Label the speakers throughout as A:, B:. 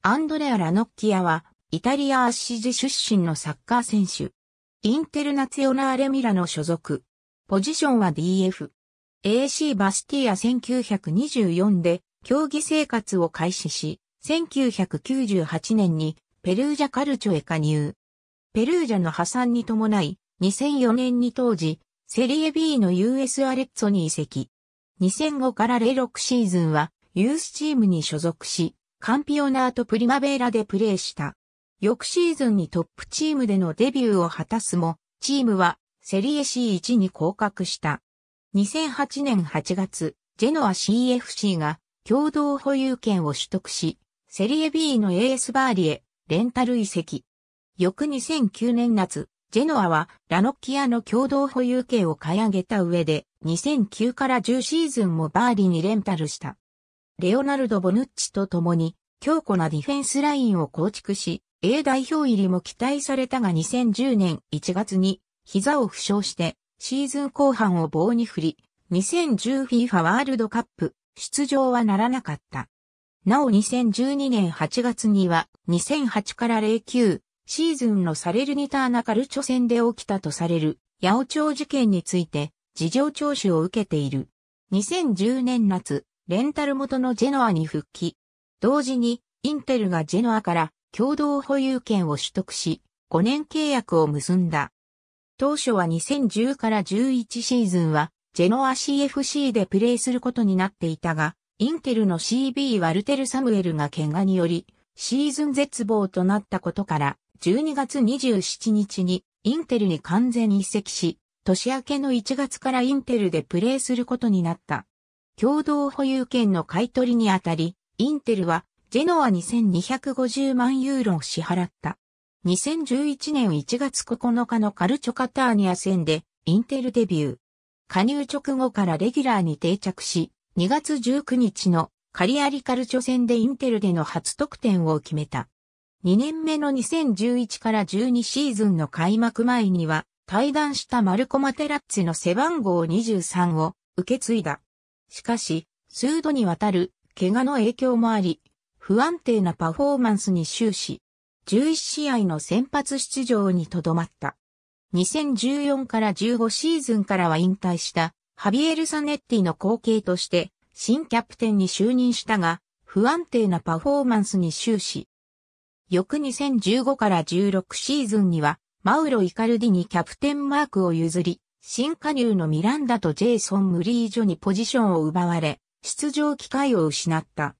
A: アンドレア・ラノッキアは、イタリア・アッシジ出身のサッカー選手。インテルナツィオナーレ・ミラの所属。ポジションは DF。AC バスティア1924で競技生活を開始し、1998年にペルージャカルチョへ加入。ペルージャの破産に伴い、2004年に当時、セリエ B の US アレッツォに移籍。2005から06シーズンは、ユースチームに所属し、カンピオナートプリマベーラでプレーした。翌シーズンにトップチームでのデビューを果たすも、チームはセリエ C1 に降格した。2008年8月、ジェノア CFC が共同保有権を取得し、セリエ B の AS バーリエ、レンタル移籍。翌2009年夏、ジェノアはラノッキアの共同保有権を買い上げた上で、2009から10シーズンもバーリにレンタルした。レオナルド・ボヌッチと共に強固なディフェンスラインを構築し、A 代表入りも期待されたが2010年1月に膝を負傷してシーズン後半を棒に振り、2010FIFA ワールドカップ出場はならなかった。なお2012年8月には2008から09シーズンのサレルニターナカルチョ戦で起きたとされる八百長事件について事情聴取を受けている。2010年夏、レンタル元のジェノアに復帰。同時に、インテルがジェノアから共同保有権を取得し、5年契約を結んだ。当初は2010から11シーズンは、ジェノア CFC でプレーすることになっていたが、インテルの CB ワルテル・サムエルが怪我により、シーズン絶望となったことから、12月27日にインテルに完全移籍し、年明けの1月からインテルでプレーすることになった。共同保有権の買取にあたり、インテルはジェノア2250万ユーロを支払った。2011年1月9日のカルチョカターニア戦でインテルデビュー。加入直後からレギュラーに定着し、2月19日のカリアリカルチョ戦でインテルでの初得点を決めた。2年目の2011から12シーズンの開幕前には、対談したマルコ・マテラッツの背番号23を受け継いだ。しかし、数度にわたる怪我の影響もあり、不安定なパフォーマンスに終始、11試合の先発出場にとどまった。2014から15シーズンからは引退したハビエル・サネッティの後継として新キャプテンに就任したが不安定なパフォーマンスに終始。翌2015から16シーズンにはマウロ・イカルディにキャプテンマークを譲り新加入のミランダとジェイソン・ムリージョにポジションを奪われ、出場機会を失った。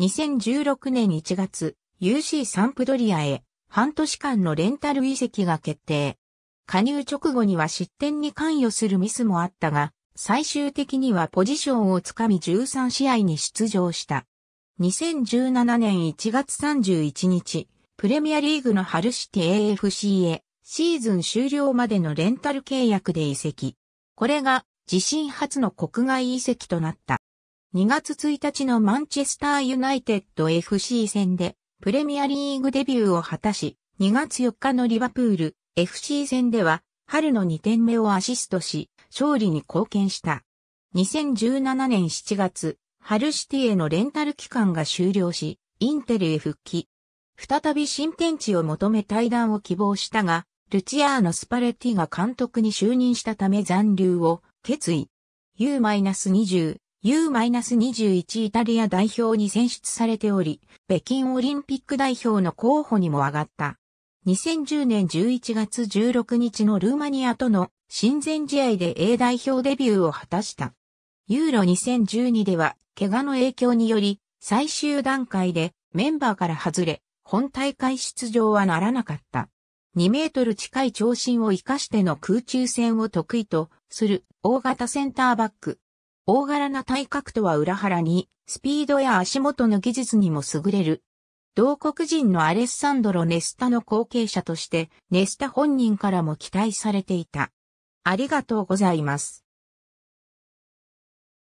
A: 2016年1月、UC サンプドリアへ半年間のレンタル移籍が決定。加入直後には失点に関与するミスもあったが、最終的にはポジションをつかみ13試合に出場した。2017年1月31日、プレミアリーグのハルシテ AFC へシーズン終了までのレンタル契約で移籍。これが自身初の国外移籍となった。2月1日のマンチェスターユナイテッド FC 戦でプレミアリーグデビューを果たし、2月4日のリバプール FC 戦では春の2点目をアシストし、勝利に貢献した。2017年7月、春シティへのレンタル期間が終了し、インテルへ復帰。再び新天地を求め対談を希望したが、ルチアーノ・スパレッティが監督に就任したため残留を決意。U-20、U-21 イタリア代表に選出されており、北京オリンピック代表の候補にも上がった。2010年11月16日のルーマニアとの親善試合で A 代表デビューを果たした。ユーロ2012では、怪我の影響により、最終段階でメンバーから外れ、本大会出場はならなかった。2メートル近い長身を活かしての空中戦を得意とする大型センターバック。大柄な体格とは裏腹に、スピードや足元の技術にも優れる。同国人のアレッサンドロ・ネスタの後継者として、ネスタ本人からも期待されていた。ありがとうございます。